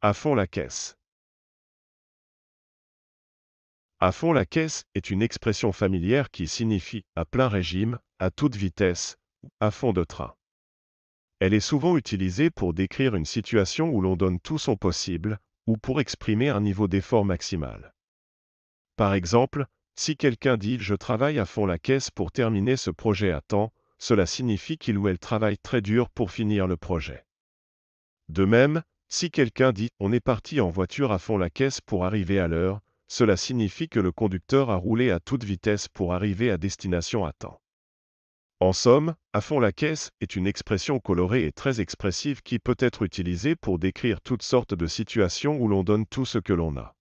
À fond la caisse. À fond la caisse est une expression familière qui signifie à plein régime, à toute vitesse, à fond de train. Elle est souvent utilisée pour décrire une situation où l'on donne tout son possible, ou pour exprimer un niveau d'effort maximal. Par exemple, si quelqu'un dit Je travaille à fond la caisse pour terminer ce projet à temps, cela signifie qu'il ou elle travaille très dur pour finir le projet. De même, si quelqu'un dit On est parti en voiture à fond la caisse pour arriver à l'heure, cela signifie que le conducteur a roulé à toute vitesse pour arriver à destination à temps. En somme, à fond la caisse est une expression colorée et très expressive qui peut être utilisée pour décrire toutes sortes de situations où l'on donne tout ce que l'on a.